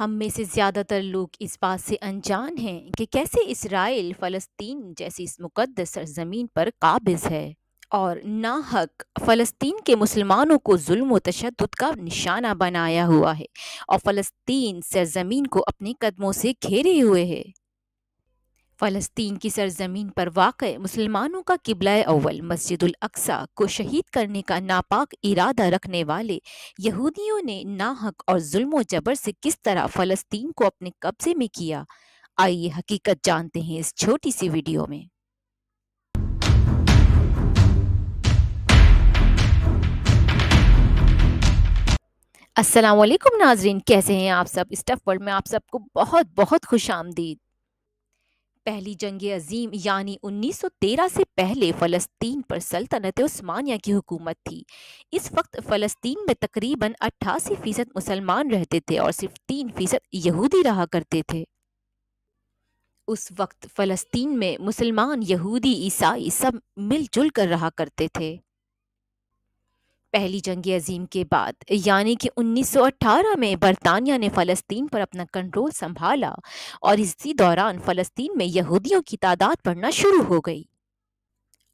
हम में से ज़्यादातर लोग इस बात से अनजान हैं कि कैसे इसराइल फ़लस्तीन जैसी इस मुकदस सरजमीन पर काबिज़ है और नाहक फ़लस्तीन के मुसलमानों को जुल्म तशद का निशाना बनाया हुआ है और फ़लस्तीन सरजमीन को अपने कदमों से घेरे हुए है फ़लस्तीन की सरजमीन पर वाक़ मुसलमानों का किबला अव्वल मस्जिद अक्सा को शहीद करने का नापाक इरादा रखने वाले यहूदियों ने नाहक और जुल्म जबर से किस तरह फ़लस्तीन को अपने कब्ज़े में किया आइए हकीकत जानते हैं इस छोटी सी वीडियो में असलम नाजरीन कैसे हैं आप सब स्टफ वर्ल्ड में आप सबको बहुत बहुत खुश आमदीद पहली जंग अजीम यानी 1913 से पहले फ़लस्तीन पर सल्तनत उस्मानिया की हुकूमत थी इस वक्त फ़लस्तीन में तकरीबन अट्ठासी फ़ीसद मुसलमान रहते थे और सिर्फ तीन फ़ीसद यहूदी रहा करते थे उस वक्त फ़लस्तीन में मुसलमान यहूदी ईसाई सब मिलजुल कर रहा करते थे पहली जंग अजीम के बाद यानी कि 1918 में बरतानिया ने फ़लस्तीन पर अपना कंट्रोल संभाला और इसी दौरान फ़लस्तीन में यहूदियों की तादाद बढ़ना शुरू हो गई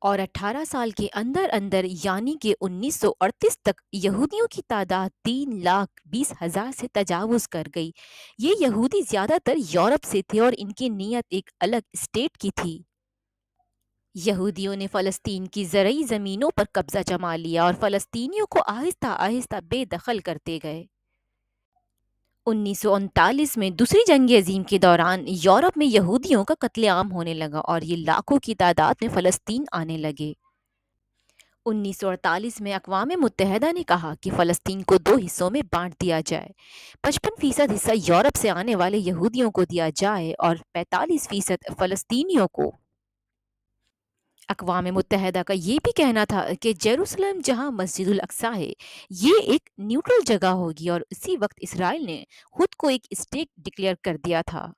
और 18 साल के अंदर अंदर यानी कि 1938 तक यहूदियों की तादाद तीन लाख बीस हज़ार से तजावज़ कर गई ये यहूदी ज़्यादातर यूरोप से थे और इनकी नीयत एक अलग स्टेट की थी यहूदियों ने फ़लस्तीन की ज़रूरी ज़मीनों पर कब्ज़ा जमा लिया और फ़लस्तीनियों को आहिस्ता आहिस्ता बेदखल करते गए उन्नीस में दूसरी जंग अजीम के दौरान यूरोप में यहूदियों का कत्लेआम होने लगा और ये लाखों की तादाद में फ़लस्तीन आने लगे 1948 में अकवा मुतहदा ने कहा कि फ़लस्तीन को दो हिस्सों में बांट दिया जाए 55 फ़ीसद हिस्सा यूरोप से आने वाले यहूदियों को दिया जाए और 45 फ़ीसद फ़लस्तीनियों को अकवा मुतहदा का ये भी कहना था कि जेरूसलम जहाँ मस्जिद अक्सा है ये एक न्यूट्रल जगह होगी और उसी वक्त इसराइल ने खुद को एक स्टेट डिक्लेयर कर दिया था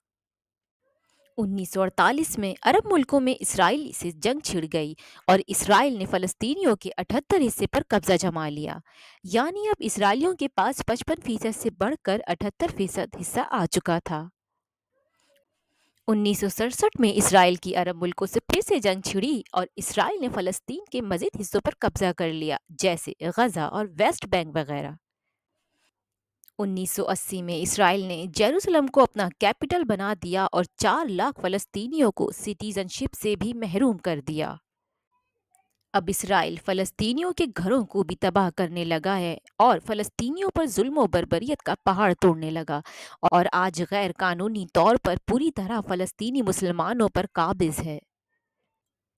1948 में अरब मुल्कों में इसराइल से जंग छिड़ गई और इसराइल ने फलस्तियों के अठहत्तर हिस्से पर कब्ज़ा जमा लिया यानी अब इसराइलियों के पास पचपन फ़ीसद से बढ़कर अठहत्तर फ़ीसद हिस्सा आ चुका था उन्नीस में इसराइल की अरब मुल्कों से फिर से जंग छिड़ी और इसराइल ने फलस्तीन के मजीद हिस्सों पर कब्जा कर लिया जैसे गजा और वेस्ट बैंक वगैरह 1980 में इसराइल ने जेरूसलम को अपना कैपिटल बना दिया और चार लाख फलस्तीनियों को सिटीजनशिप से भी महरूम कर दिया अब इसराइल फ़लस्तीनियों के घरों को भी तबाह करने लगा है और फ़लस्तीनियों पर जुल्म बरबरीत का पहाड़ तोड़ने लगा और आज गैर कानूनी तौर पर पूरी तरह फ़लस्तीनी मुसलमानों पर काबिज है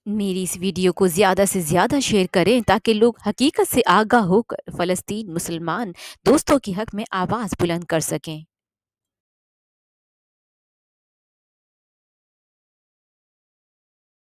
मेरी इस वीडियो को ज़्यादा से ज़्यादा शेयर करें ताकि लोग हकीकत से आगाह होकर फ़लस्तीन मुसलमान दोस्तों के हक में आवाज़ बुलंद कर सकें